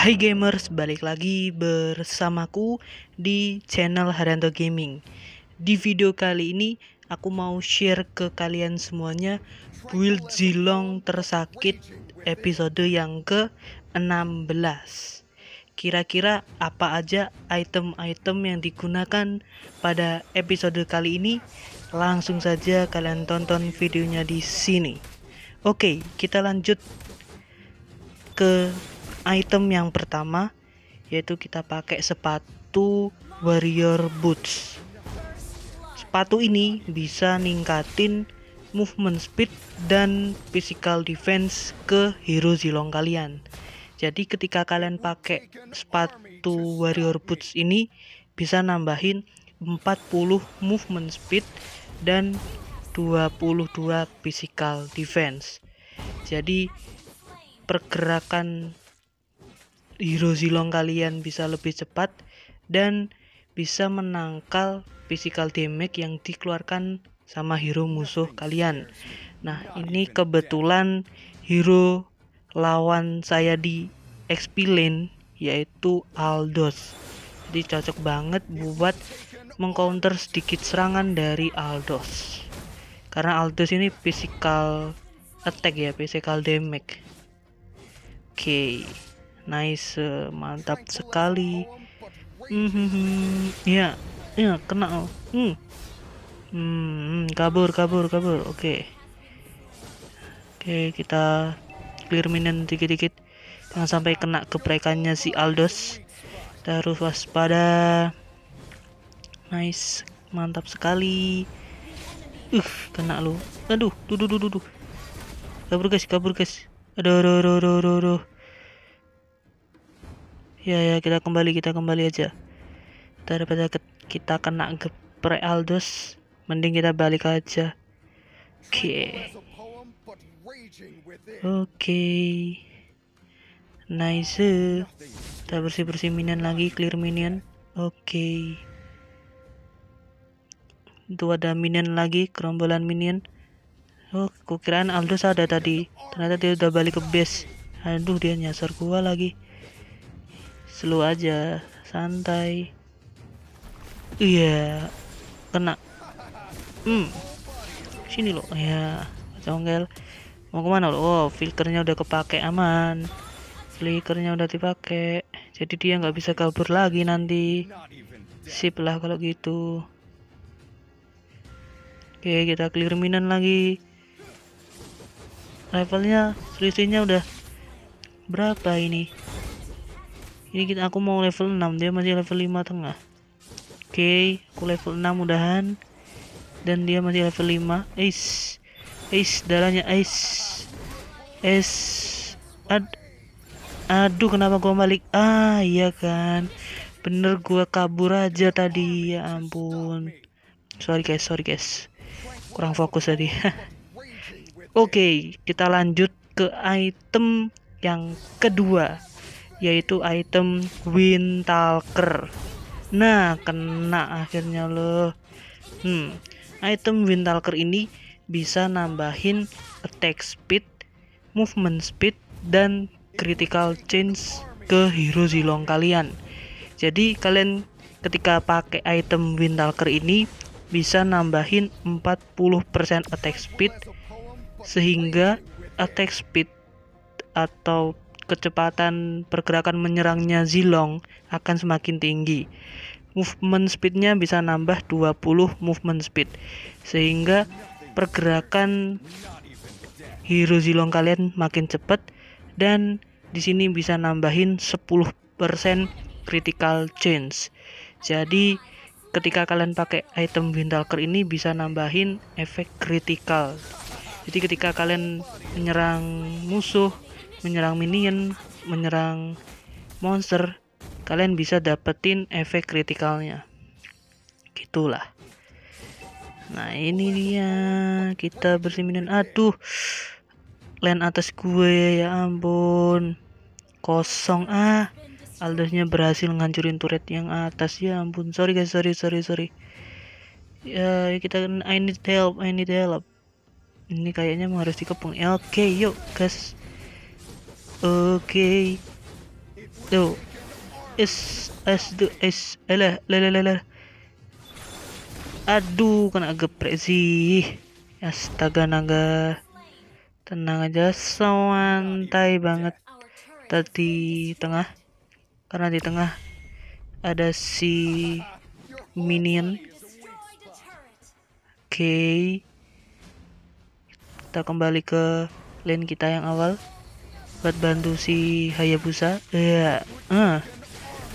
Hai gamers, balik lagi bersamaku di channel Haranto Gaming. Di video kali ini aku mau share ke kalian semuanya build Zilong tersakit episode yang ke-16. Kira-kira apa aja item-item yang digunakan pada episode kali ini? Langsung saja kalian tonton videonya di sini. Oke, kita lanjut ke item yang pertama yaitu kita pakai sepatu warrior boots sepatu ini bisa ningkatin movement speed dan physical defense ke hero zilong kalian jadi ketika kalian pakai sepatu warrior boots ini bisa nambahin 40 movement speed dan 22 physical defense jadi pergerakan hero zilong kalian bisa lebih cepat dan bisa menangkal physical damage yang dikeluarkan sama hero musuh kalian. Nah, ini kebetulan hero lawan saya di XP lane yaitu Aldos. Jadi cocok banget buat mengcounter sedikit serangan dari Aldos. Karena Aldos ini physical attack ya, physical damage. Oke. Okay nice eh, mantap sekali hmm ya ya kena oh hmm hmm kabur kabur kabur oke okay. oke okay, kita clear minion dikit-dikit jangan sampai kena keprekannya si Aldos Terus waspada nice mantap sekali uh kena lu aduh duh duh kabur guys kabur guys aduh aduh aduh aduh aduh, aduh ya ya kita kembali kita kembali aja daripada kita kena geprek Aldus mending kita balik aja oke okay. oke okay. nice kita bersih bersih minion lagi clear minion oke okay. itu ada minion lagi kerombolan minion Oh, kukiraan Aldus ada tadi. Ternyata dia udah balik ke base. Aduh, dia nyasar gua lagi slow aja santai iya yeah. kena hmm sini lo ya congel mau kemana lo oh filternya udah kepake aman flickernya udah dipakai jadi dia nggak bisa kabur lagi nanti sip lah kalau gitu oke kita clear minan lagi levelnya selisihnya udah berapa ini ini kita aku mau level 6 dia masih level 5 tengah oke okay, aku level 6 mudahan dan dia masih level 5 Ace Ace darahnya Ace Ace Ad aduh kenapa gua balik ah iya kan bener gua kabur aja tadi ya ampun sorry guys sorry guys kurang fokus tadi oke okay, kita lanjut ke item yang kedua yaitu item talker. nah kena akhirnya loh hmm item talker ini bisa nambahin attack speed movement speed dan critical chance ke hero zilong kalian jadi kalian ketika pakai item talker ini bisa nambahin 40% attack speed sehingga attack speed atau kecepatan pergerakan menyerangnya Zilong akan semakin tinggi. Movement speednya bisa nambah 20 movement speed. Sehingga pergerakan hero Zilong kalian makin cepat dan di sini bisa nambahin 10% critical chance. Jadi ketika kalian pakai item Windalker ini bisa nambahin efek critical. Jadi ketika kalian menyerang musuh menyerang minion, menyerang monster, kalian bisa dapetin efek kritikalnya. Gitulah. Nah, ini dia. Kita bersih minion. Aduh. Land atas gue ya ampun. Kosong ah. Aldusnya berhasil ngancurin turret yang atas ya ampun. Sorry guys, sorry sorry sorry. Ya, kita I need help, I need help. Ini kayaknya mau harus dikepung. Ya, oke, okay, yuk, guys. Oke, Yo, S S tuh S, lah lah lah lah aduh kena geprek sih astaga naga tenang aja santai banget tadi tengah karena di tengah ada si minion oke okay. kita kembali ke lane kita yang awal buat bantu si Hayabusa ya yeah. uh.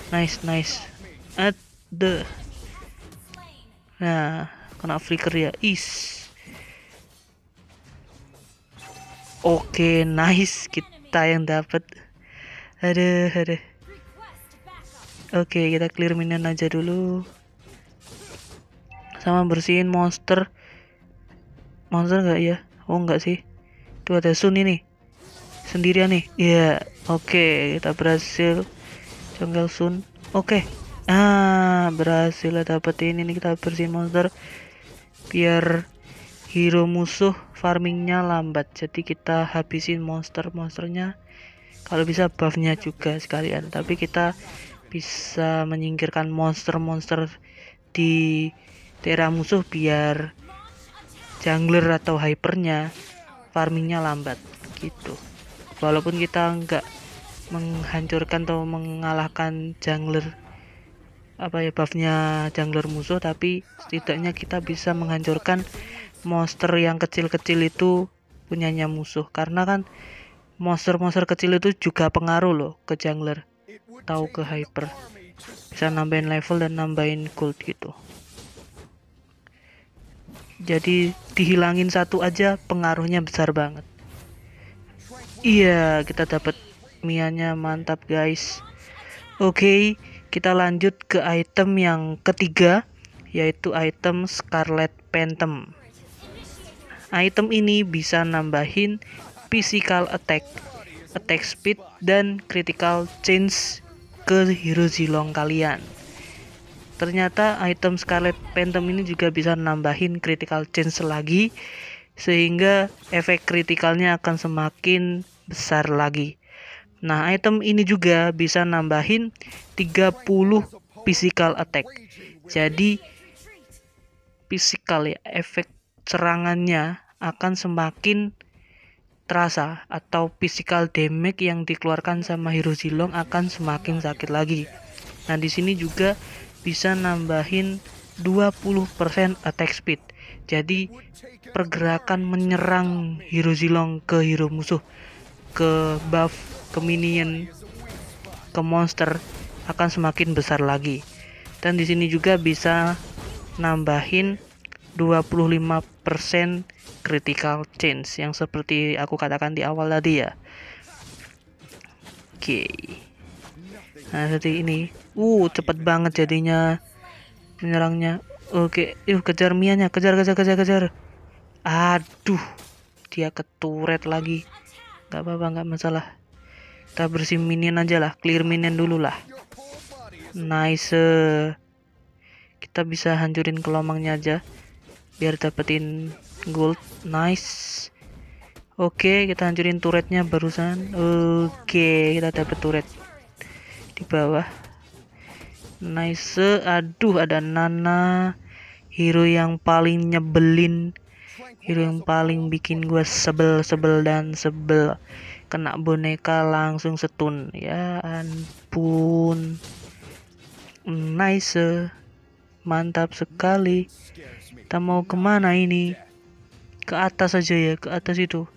nice nice at the nah kena flicker ya is oke okay, nice kita yang dapat ada ada oke okay, kita clear minion aja dulu sama bersihin monster monster enggak ya oh enggak sih itu ada Sun ini sendirian nih ya yeah. oke okay, kita berhasil Jungle Sun oke okay. ah berhasil dapat ini nih kita bersih monster biar hero musuh farmingnya lambat jadi kita habisin monster-monsternya kalau bisa buffnya juga sekalian tapi kita bisa menyingkirkan monster-monster di daerah musuh biar jungler atau hypernya farmingnya lambat gitu walaupun kita nggak menghancurkan atau mengalahkan jungler apa ya buffnya jungler musuh tapi setidaknya kita bisa menghancurkan monster yang kecil-kecil itu punyanya musuh karena kan monster-monster kecil itu juga pengaruh loh ke jungler atau ke hyper bisa nambahin level dan nambahin gold gitu jadi dihilangin satu aja pengaruhnya besar banget Iya, kita dapat mianya mantap guys. Oke, kita lanjut ke item yang ketiga yaitu item Scarlet Phantom. Item ini bisa nambahin physical attack, attack speed dan critical Chance ke hero zilong kalian. Ternyata item Scarlet Phantom ini juga bisa nambahin critical Chance lagi sehingga efek kritikalnya akan semakin besar lagi. Nah, item ini juga bisa nambahin 30 physical attack. Jadi physical ya, efek serangannya akan semakin terasa atau physical damage yang dikeluarkan sama hero Zilong akan semakin sakit lagi. Nah, di sini juga bisa nambahin 20% attack speed. Jadi pergerakan menyerang hero Zilong ke hero musuh ke buff, ke minion, ke monster akan semakin besar lagi. Dan di sini juga bisa nambahin 25% critical chance yang seperti aku katakan di awal tadi ya. Oke. Okay. Nah, seperti ini. Uh, cepet banget jadinya menyerangnya. Oke, okay. yuk kejar Mianya, kejar kejar kejar kejar. Aduh, dia keturet lagi. Gak apa-apa nggak masalah kita bersih minion aja lah clear minion dulu lah nice kita bisa hancurin kelomangnya aja biar dapetin gold nice oke kita hancurin turretnya barusan oke kita dapet turret di bawah nice aduh ada Nana hero yang paling nyebelin Hero yang paling bikin gue sebel-sebel dan sebel. Kena boneka langsung setun. Ya ampun. Nice. Eh. Mantap sekali. Kita mau kemana ini? Ke atas aja ya, ke atas itu.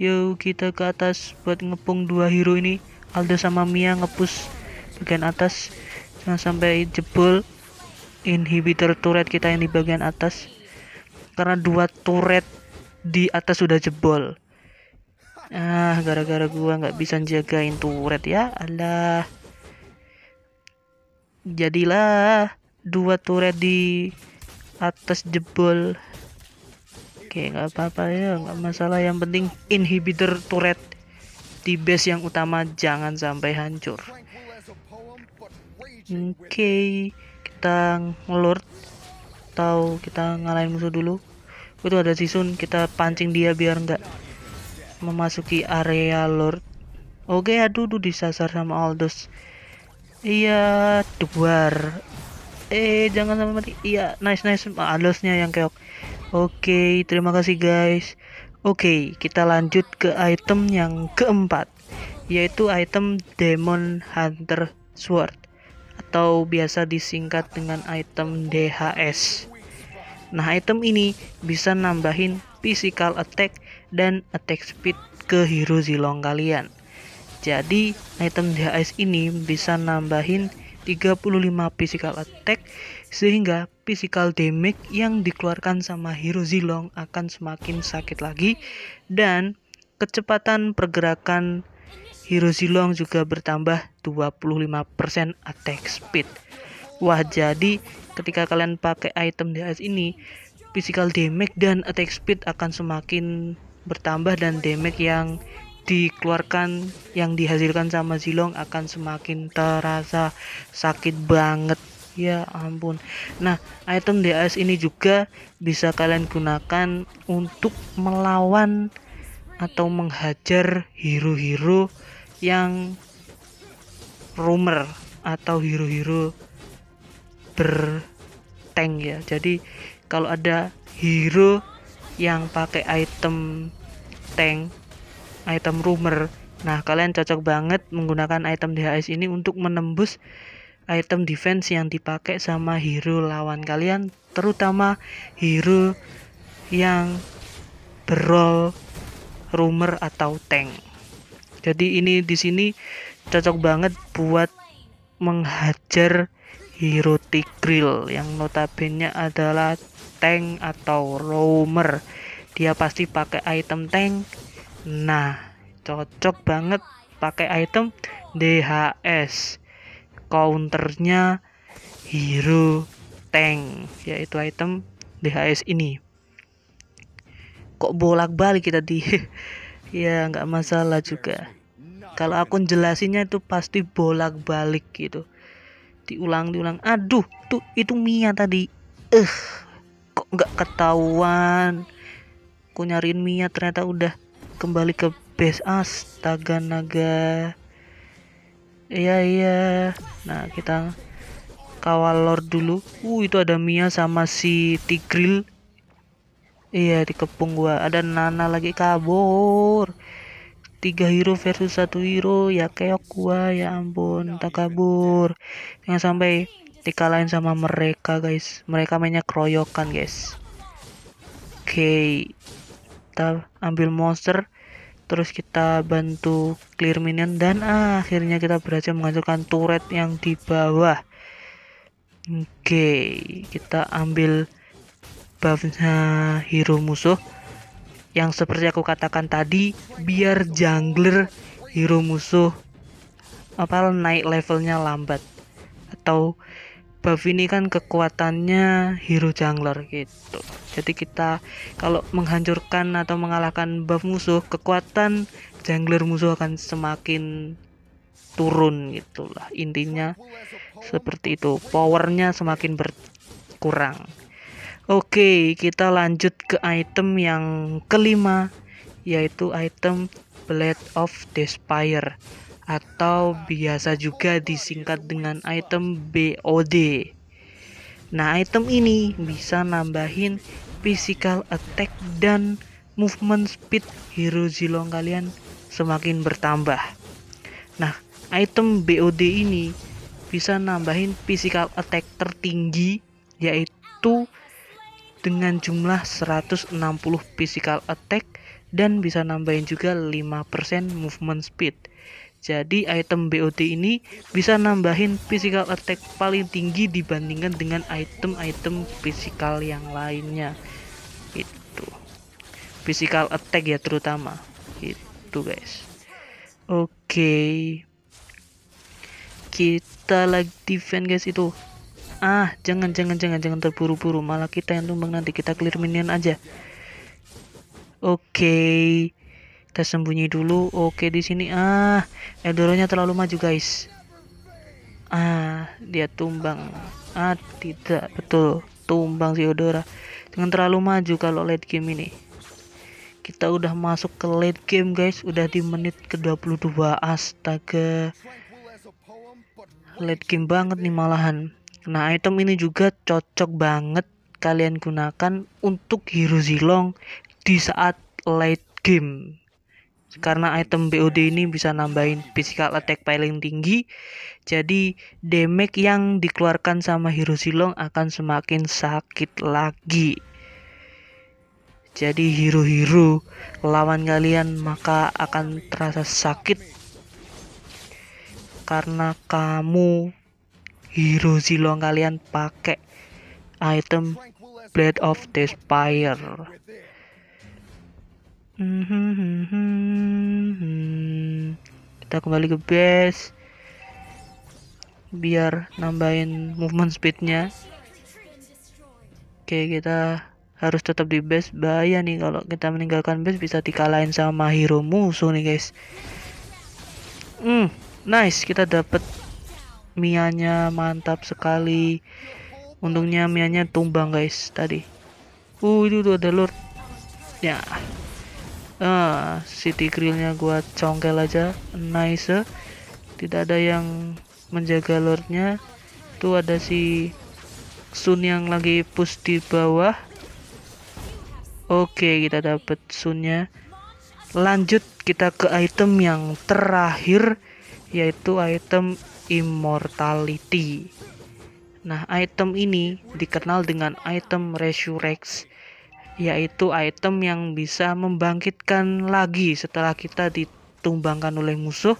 Yo kita ke atas buat ngepung dua hero ini. Aldo sama Mia ngepus bagian atas. Jangan sampai jebol inhibitor turret kita yang di bagian atas karena dua turret di atas sudah jebol ah gara-gara gua nggak bisa jagain turret ya Allah jadilah dua turret di atas jebol oke nggak apa-apa ya nggak masalah yang penting inhibitor turret di base yang utama jangan sampai hancur oke kita ngelur atau kita ngalahin musuh dulu itu ada sisun kita pancing dia biar nggak memasuki area Lord oke aduh tuh disasar sama Aldous iya duar eh jangan sampai mati iya nice nice Aldousnya yang keok oke terima kasih guys oke kita lanjut ke item yang keempat yaitu item Demon Hunter Sword atau biasa disingkat dengan item DHS Nah, item ini bisa nambahin physical attack dan attack speed ke hero zilong kalian. Jadi, item DHS ini bisa nambahin 35 physical attack sehingga physical damage yang dikeluarkan sama hero Zilong akan semakin sakit lagi dan kecepatan pergerakan hero Zilong juga bertambah 25% attack speed. Wah, jadi ketika kalian pakai item DS ini, physical damage dan attack speed akan semakin bertambah dan damage yang dikeluarkan yang dihasilkan sama Zilong akan semakin terasa sakit banget ya ampun nah item DS ini juga bisa kalian gunakan untuk melawan atau menghajar hero-hero yang rumor atau hero-hero bertank ya jadi kalau ada hero yang pakai item tank item rumor nah kalian cocok banget menggunakan item DHS ini untuk menembus item defense yang dipakai sama hero lawan kalian terutama hero yang berol rumor atau tank. Jadi ini di sini cocok banget buat menghajar Hero Tigreal yang notabene adalah tank atau roamer dia pasti pakai item tank nah cocok banget pakai item DHS counternya hero tank yaitu item DHS ini kok bolak-balik kita ya di ya nggak masalah juga kalau aku jelasinnya itu pasti bolak-balik gitu diulang diulang aduh tuh itu Mia tadi eh kok nggak ketahuan ku nyariin Mia ternyata udah kembali ke base astaga naga iya iya nah kita kawal lord dulu uh itu ada Mia sama si Tigril iya dikepung gua ada Nana lagi kabur tiga hero versus satu hero ya keok gua ya ampun tak kabur jangan sampai dikalahin sama mereka guys mereka mainnya keroyokan guys oke okay. kita ambil monster terus kita bantu clear minion dan ah, akhirnya kita berhasil menghancurkan turret yang di bawah oke okay. kita ambil buffnya hero musuh yang seperti aku katakan tadi biar jungler hero musuh apa naik levelnya lambat atau buff ini kan kekuatannya hero jungler gitu jadi kita kalau menghancurkan atau mengalahkan buff musuh kekuatan jungler musuh akan semakin turun gitulah intinya seperti itu powernya semakin berkurang Oke, kita lanjut ke item yang kelima yaitu item Blade of Despire atau biasa juga disingkat dengan item BOD. Nah, item ini bisa nambahin physical attack dan movement speed hero zilong kalian semakin bertambah. Nah, item BOD ini bisa nambahin physical attack tertinggi yaitu dengan jumlah 160 physical attack dan bisa nambahin juga 5% movement speed. Jadi item BOT ini bisa nambahin physical attack paling tinggi dibandingkan dengan item-item physical yang lainnya. Itu. Physical attack ya terutama. Itu guys. Oke. Okay. Kita lagi defend guys itu ah jangan jangan jangan jangan terburu-buru malah kita yang tumbang nanti kita clear minion aja oke okay. kita sembunyi dulu oke okay, di sini ah Eldoronya terlalu maju guys ah dia tumbang ah tidak betul tumbang si Odora jangan terlalu maju kalau late game ini kita udah masuk ke late game guys udah di menit ke 22 astaga late game banget nih malahan Nah, item ini juga cocok banget kalian gunakan untuk hero zilong di saat late game. Karena item BOD ini bisa nambahin physical attack paling tinggi, jadi damage yang dikeluarkan sama hero zilong akan semakin sakit lagi. Jadi hero-hero lawan kalian maka akan terasa sakit karena kamu hero Hirozilo kalian pakai item Blade of Despair. Kita kembali ke base biar nambahin movement speednya. Oke kita harus tetap di base bahaya nih kalau kita meninggalkan base bisa dikalahin sama hero musuh nih guys. Hmm nice kita dapat Mianya mantap sekali. Untungnya Mianya tumbang guys tadi. Uh itu tuh ada Lord. Ya. Ah, City Grillnya gua congkel aja. Nice. Tidak ada yang menjaga Lordnya. Tuh ada si Sun yang lagi push di bawah. Oke, kita dapat Sunnya. Lanjut kita ke item yang terakhir yaitu item immortality. Nah, item ini dikenal dengan item Resurrex, yaitu item yang bisa membangkitkan lagi setelah kita ditumbangkan oleh musuh.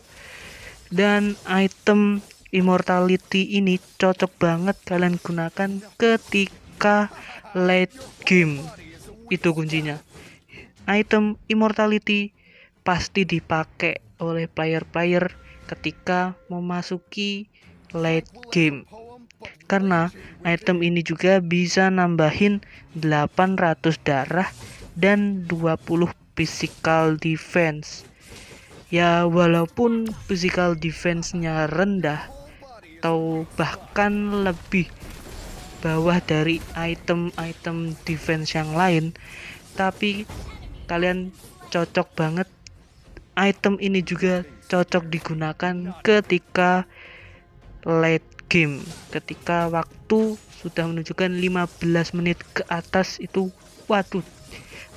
Dan item immortality ini cocok banget kalian gunakan ketika late game. Itu kuncinya. Item immortality pasti dipakai oleh player-player ketika memasuki late game karena item ini juga bisa nambahin 800 darah dan 20 physical defense ya walaupun physical defense-nya rendah atau bahkan lebih bawah dari item-item defense yang lain tapi kalian cocok banget item ini juga cocok digunakan ketika late game ketika waktu sudah menunjukkan 15 menit ke atas itu waduh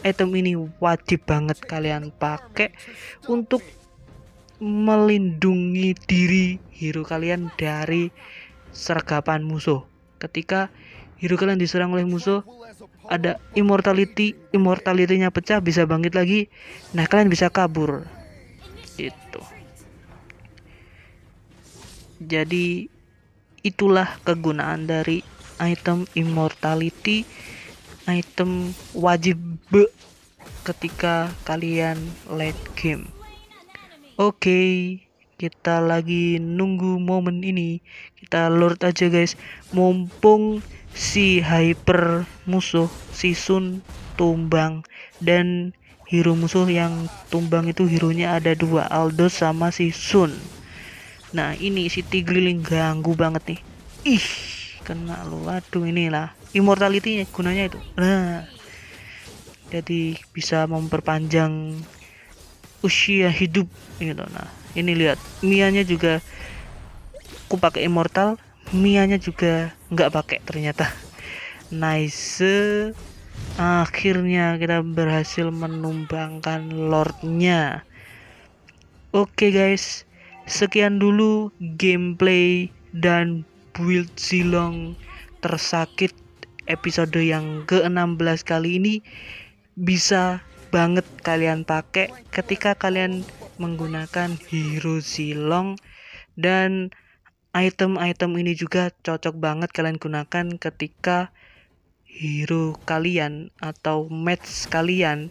item ini wajib banget kalian pakai untuk melindungi diri hero kalian dari sergapan musuh ketika hero kalian diserang oleh musuh ada immortality immortality-nya pecah bisa bangkit lagi nah kalian bisa kabur gitu jadi itulah kegunaan dari item immortality, item wajib ketika kalian late game. Oke, okay, kita lagi nunggu momen ini. Kita lord aja guys, mumpung si hyper musuh si Sun tumbang dan hero musuh yang tumbang itu hero nya ada dua Aldo sama si Sun Nah ini si Tigliling ganggu banget nih. Ih kena lu. Aduh inilah immortality gunanya itu. Nah jadi bisa memperpanjang usia hidup gitu. Nah ini lihat Mianya juga aku pakai immortal. Mianya juga nggak pakai ternyata. Nice akhirnya kita berhasil menumbangkan lordnya oke okay guys Sekian dulu gameplay dan build Zilong tersakit episode yang ke-16 kali ini bisa banget kalian pakai ketika kalian menggunakan hero Zilong dan item-item ini juga cocok banget kalian gunakan ketika hero kalian atau match kalian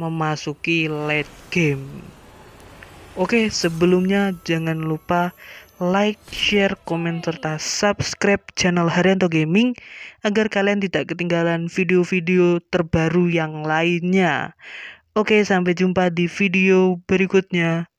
memasuki late game. Oke, sebelumnya jangan lupa like, share, komen, serta subscribe channel Haryanto Gaming agar kalian tidak ketinggalan video-video terbaru yang lainnya. Oke, sampai jumpa di video berikutnya.